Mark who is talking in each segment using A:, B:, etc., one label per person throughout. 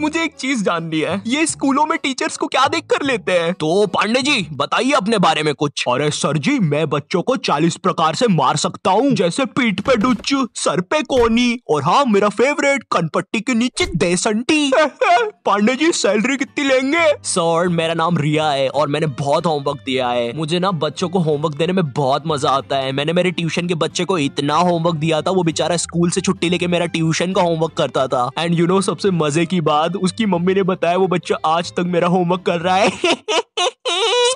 A: मुझे एक चीज जाननी है ये स्कूलों में टीचर्स को क्या देख कर लेते हैं तो पांडे जी बताइए अपने बारे में कुछ अरे सर जी मैं बच्चों को चालीस प्रकार से मार सकता हूँ जैसे पीठ पे डुच सर पे कोनी और हाँ मेरा फेवरेट कनपट्टी के नीचे देसंटी पांडे जी सैलरी कितनी लेंगे सर मेरा नाम रिया है और मैंने बहुत होमवर्क दिया है मुझे ना बच्चों को होमवर्क देने में बहुत मजा आता है मैंने मेरे ट्यूशन के बच्चे को इतना होमवर्क दिया था वो बेचारा स्कूल से छुट्टी लेके मेरा ट्यूशन का होमवर्क करता था एंड यू नो सबसे मजे की बात बाद उसकी मम्मी ने बताया वो बच्चा आज तक मेरा होमवर्क कर रहा है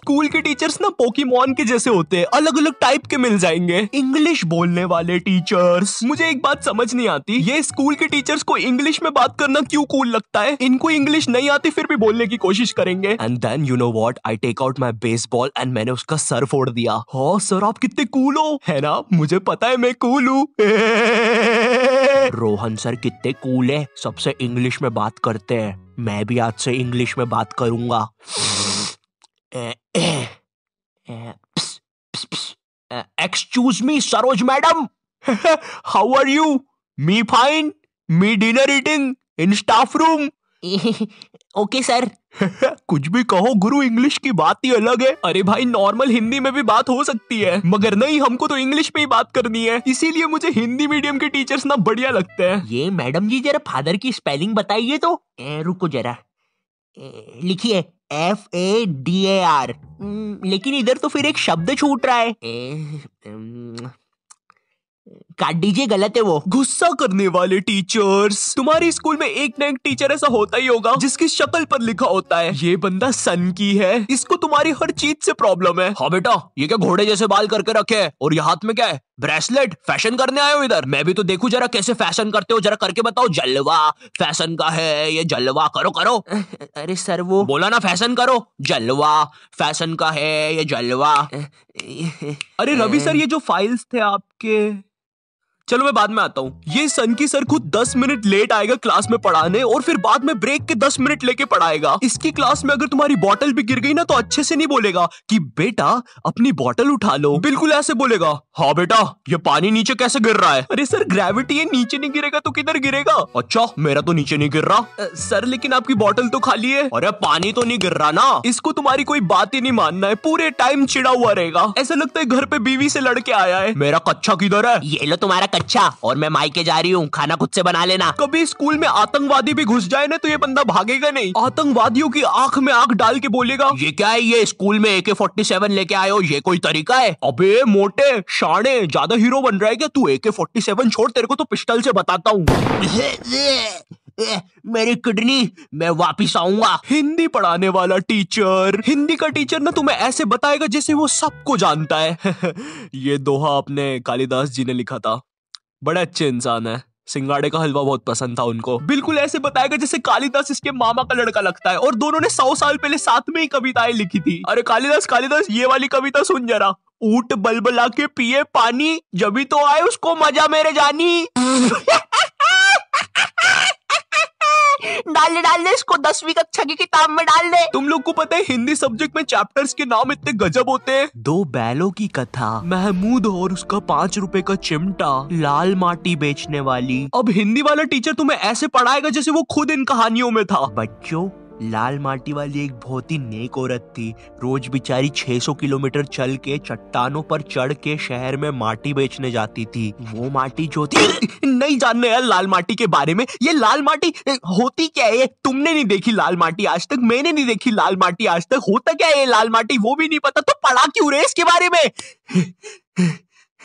A: स्कूल के टीचर्स ना पोकीमोन के जैसे होते हैं अलग अलग टाइप के मिल जाएंगे इंग्लिश बोलने वाले टीचर्स मुझे एक बात समझ नहीं आती ये स्कूल के टीचर्स को इंग्लिश में बात करना क्यों कूल लगता है इनको इंग्लिश नहीं आती फिर भी बोलने की कोशिश करेंगे and then you know what I take out my baseball and मैंने उसका सर फोड़ दिया हो हाँ, सर आप कितने कूल हो है ना मुझे पता है मैं कूल हूँ रोहन सर कितने कूल है सबसे इंग्लिश में बात करते हैं मैं भी आज से इंग्लिश में बात करूंगा excuse me Saroj madam how are you me fine me dinner eating in staff room okay sir कुछ भी कहो गुरु इंग्लिश की बात ही अलग है अरे भाई नॉर्मल हिंदी में भी बात हो सकती है मगर नहीं हमको तो इंग्लिश में ही बात करनी है इसीलिए मुझे हिंदी मीडियम के टीचर्स ना बढ़िया लगते हैं ये मैडम जी जरा फादर की स्पेलिंग बताइए तो ए, रुको जरा लिखिए F A D A R लेकिन इधर तो फिर एक शब्द छूट रहा है ए, ए, काट दीजिए गलत है वो गुस्सा करने वाले टीचर्स तुम्हारे स्कूल में एक ना एक टीचर ऐसा होता ही होगा जिसकी शक्ल पर लिखा होता है ये बंदा सन की है इसको तुम्हारी हर चीज से प्रॉब्लम है हाँ बेटा ये क्या घोड़े जैसे बाल करके रखे है और ये हाथ में क्या है ब्रेसलेट फैशन करने आयो इधर मैं भी तो देखू जरा कैसे फैशन करते हो जरा करके बताओ जलवा फैशन का है ये जलवा करो करो अरे सर वो बोला ना फैशन करो जलवा फैशन का है ये जलवा अरे रवि सर ये जो फाइल्स थे आपके चलो मैं बाद में आता हूँ ये सन की सर खुद दस मिनट लेट आएगा क्लास में पढ़ाने और फिर बाद में ब्रेक के दस मिनट लेके पढ़ाएगा इसकी क्लास में अगर तुम्हारी बॉटल भी गिर गई ना तो अच्छे से नहीं बोलेगा कि बेटा अपनी बॉटल उठा लो बिल्कुल ऐसे बोलेगा हाँ बेटा ये पानी नीचे कैसे गिर रहा है अरे सर ग्रेविटी है नीचे नहीं गिरेगा तो किधर गिरेगा अच्छा मेरा तो नीचे नहीं गिर रहा सर लेकिन आपकी बॉटल तो खाली है अरे पानी तो नहीं गिर रहा ना इसको तुम्हारी कोई बात ही नहीं मानना है पूरे टाइम चिड़ा हुआ रहेगा ऐसा लगता है घर पे बीवी से लड़के आया है मेरा कच्चा किधर है ये लो तुम्हारा अच्छा और मैं मायके जा रही हूँ खाना खुद से बना लेना कभी स्कूल में आतंकवादी भी घुस जाए ना तो ये बंदा भागेगा नहीं आतंकवादियों की आंख में आंख डाल के बोलेगा ये क्या है ये स्कूल में ए के फोर्टी सेवन लेके आयो ये कोई तरीका है अबे मोटे शाणे ज्यादा हीरो बन रहा है क्या तू ए के फोर्टी सेवन छोड़ तेरे को तो पिस्टल से बताता हूँ ए, मेरी किडनी मैं वापिस आऊंगा हिंदी पढ़ाने वाला टीचर हिंदी का टीचर ना तुम्हें ऐसे बताएगा जैसे वो सबको जानता है ये दोहा अपने कालिदास जी ने लिखा था बड़े अच्छे इंसान है सिंगाड़े का हलवा बहुत पसंद था उनको बिल्कुल ऐसे बताएगा जैसे कालिदास इसके मामा का लड़का लगता है और दोनों ने सौ साल पहले साथ में ही कविताएं लिखी थी अरे कालिदास कालिदास ये वाली कविता सुन जरा ऊट बलबला के पिए पानी जब तो आए उसको मजा मेरे जानी डाल दे डाल दे इसको दसवीं कक्षा की किताब में डाल दे तुम लोग को पता है हिंदी सब्जेक्ट में चैप्टर्स के नाम इतने गजब होते हैं दो बैलों की कथा महमूद और उसका पाँच रूपए का चिमटा लाल माटी बेचने वाली अब हिंदी वाला टीचर तुम्हें ऐसे पढ़ाएगा जैसे वो खुद इन कहानियों में था बच्चों लाल माटी वाली एक बहुत ही नेक औरत थी रोज बिचारी 600 किलोमीटर चल के चट्टानों पर चढ़ के शहर में माटी बेचने जाती थी वो माटी जो थी नहीं जानने यार लाल माटी के बारे में ये लाल माटी होती क्या है तुमने नहीं देखी लाल माटी आज तक मैंने नहीं देखी लाल माटी आज तक होता क्या है लाल माटी वो भी नहीं पता तो पढ़ा क्यों रे इसके बारे में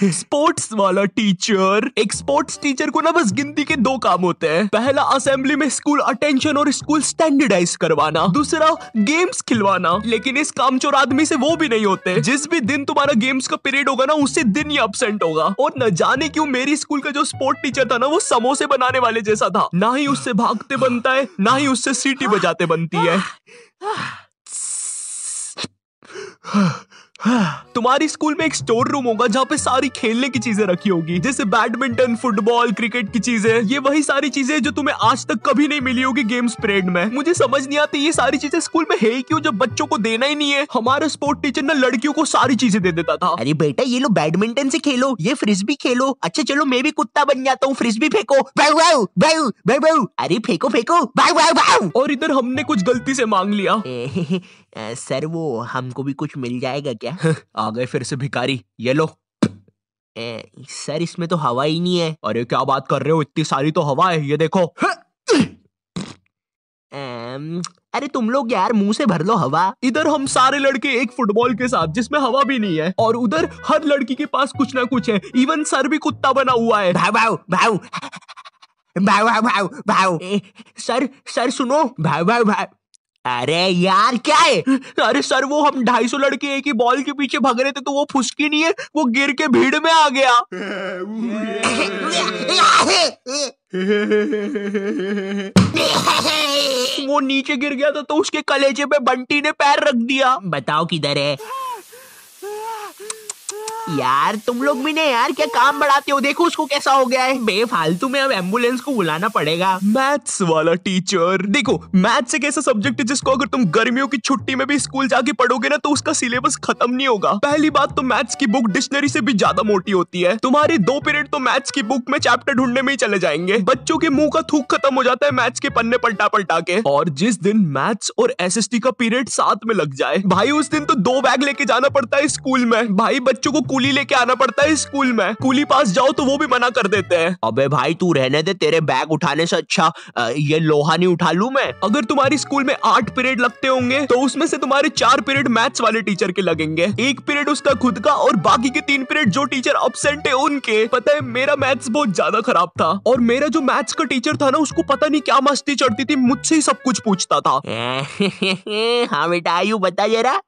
A: स्पोर्ट्स वाला टीचर एक स्पोर्ट्स टीचर को ना बस गिनती के दो काम होते हैं पहला असेंबली में स्कूल अटेंशन और स्कूल स्टैंडर्डाइज करवाना दूसरा गेम्स खिलवाना लेकिन इस कामचोर आदमी से वो भी नहीं होते जिस भी दिन तुम्हारा गेम्स का पीरियड होगा ना उसी दिन ही अपसेंट होगा और न जाने क्यों मेरी स्कूल का जो स्पोर्ट टीचर था ना वो समोसे बनाने वाले जैसा था ना ही उससे भागते बनता है ना ही उससे सीटी बजाते बनती है तुम्हारी स्कूल में एक स्टोर रूम होगा जहाँ पे सारी खेलने की चीजें रखी होगी जैसे बैडमिंटन फुटबॉल क्रिकेट की चीजें ये वही सारी चीजें जो तुम्हें आज तक कभी नहीं मिली होगी गेम्स पीरियड में मुझे समझ नहीं आती ये सारी चीजें स्कूल में है ही क्यों जब बच्चों को देना ही नहीं है हमारा स्पोर्ट टीचर ना लड़कियों को सारी चीजें दे देता था अरे बेटा ये लो बैडमिंटन से खेलो ये फ्रिज भी खेलो अच्छा चलो मैं भी कुत्ता बन जाता हूँ फ्रिज भी फेंको अरे फेंको फेंको और इधर हमने कुछ गलती से मांग लिया सर वो हमको भी कुछ मिल जाएगा क्या क्या आ गए फिर से भिकारी ये लो ए, सर इसमें तो हवा ही नहीं है अरे क्या बात कर रहे हो इतनी सारी तो हवा है ये देखो अरे तुम लोग यार मुंह से भर लो हवा इधर हम सारे लड़के एक फुटबॉल के साथ जिसमें हवा भी नहीं है और उधर हर लड़की के पास कुछ ना कुछ है इवन सर भी कुत्ता बना हुआ है भाव भाव भाव भाव भाव भाव सर सर सुनो भाव भाव भाव अरे यार क्या है अरे सर वो हम ढाई सौ लड़के एक ही बॉल के पीछे भाग रहे थे तो वो फुसकी नहीं है वो गिर के भीड़ में आ गया वो नीचे गिर गया था तो उसके कलेजे पे बंटी ने पैर रख दिया बताओ किधर है यार तुम लोग भी नहीं यार क्या काम बढ़ाते हो देखो उसको कैसा हो गया है बेफालतू में अब एम्बुलेंस को बुलाना पड़ेगा मैथ्स वाला टीचर देखो मैथ्स एक ऐसा सब्जेक्ट है जिसको अगर तुम गर्मियों की छुट्टी में भी स्कूल जाके पढ़ोगे ना तो उसका सिलेबस खत्म नहीं होगा पहली बात तो मैथ्स की बुक डिक्शनरी से भी ज्यादा मोटी होती है तुम्हारे दो पीरियड तो मैथ्स की बुक में चैप्टर ढूंढने में ही चले जाएंगे बच्चों के मुंह का थूक खत्म हो जाता है मैथ्स के पन्ने पलटा पलटा के और जिस दिन मैथ्स और टी का पीरियड साथ में लग जाए भाई उस दिन तो दो बैग लेके जाना पड़ता है स्कूल में भाई बच्चों को कूली लेके आना पड़ता है स्कूल में कूली पास जाओ तो वो भी मना कर देते हैं अबे भाई तू रहने दे तेरे बैग उठाने से अच्छा ये लोहा नहीं उठा लू मैं अगर तुम्हारी स्कूल में आठ पीरियड लगते होंगे तो उसमें से तुम्हारे चार पीरियड मैथ्स वाले टीचर के लगेंगे एक पीरियड उसका खुद का और बाकी के तीन पीरियड जो टीचर अपसेंट है उनके पता है मेरा मैथ्स बहुत ज्यादा खराब था और मेरा जो मैथ्स का टीचर था ना उसको पता नहीं क्या मस्ती चढ़ती थी मुझसे ही सब कुछ पूछता था हाँ बेटा आयु बता जरा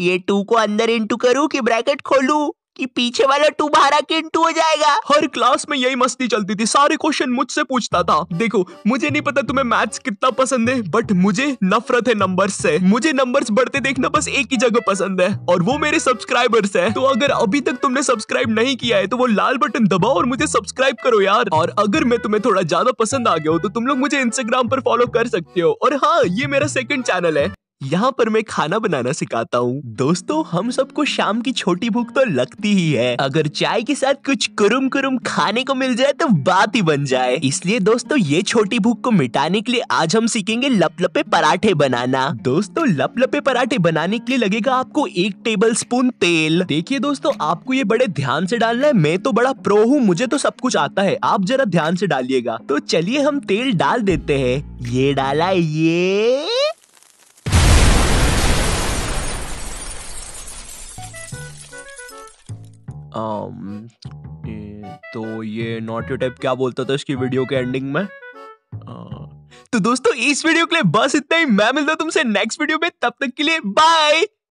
A: ये टू को अंदर इंटू करूँ कि ब्रैकेट खोलू कि पीछे वाला टुबारा किंटू हो जाएगा हर क्लास में यही मस्ती चलती थी सारे क्वेश्चन मुझसे पूछता था देखो मुझे नहीं पता तुम्हें मैथ्स कितना पसंद है बट मुझे नफरत है नंबर से मुझे नंबर बढ़ते देखना बस एक ही जगह पसंद है और वो मेरे सब्सक्राइबर्स है तो अगर अभी तक तुमने सब्सक्राइब नहीं किया है तो वो लाल बटन दबाओ और मुझे सब्सक्राइब करो यार और अगर मैं तुम्हें थोड़ा ज्यादा पसंद आ गया हो तो तुम लोग मुझे इंस्टाग्राम पर फॉलो कर सकते हो और हाँ ये मेरा सेकंड चैनल है यहाँ पर मैं खाना बनाना सिखाता हूँ दोस्तों हम सबको शाम की छोटी भूख तो लगती ही है अगर चाय के साथ कुछ कुरुम कुरुम खाने को मिल जाए तो बात ही बन जाए इसलिए दोस्तों ये छोटी भूख को मिटाने के लिए आज हम सीखेंगे लप लपे पराठे बनाना दोस्तों लप लपे पराठे बनाने के लिए लगेगा आपको एक टेबल स्पून तेल देखिए दोस्तों आपको ये बड़े ध्यान से डालना है मैं तो बड़ा प्रो हूँ मुझे तो सब कुछ आता है आप जरा ध्यान से डालिएगा तो चलिए हम तेल डाल देते हैं ये डाला ये um, तो ये नॉट टाइप क्या बोलता था इसकी वीडियो के एंडिंग में uh, तो दोस्तों इस वीडियो के लिए बस इतना ही मैं मिलता हूं तुमसे नेक्स्ट वीडियो में तब तक के लिए बाय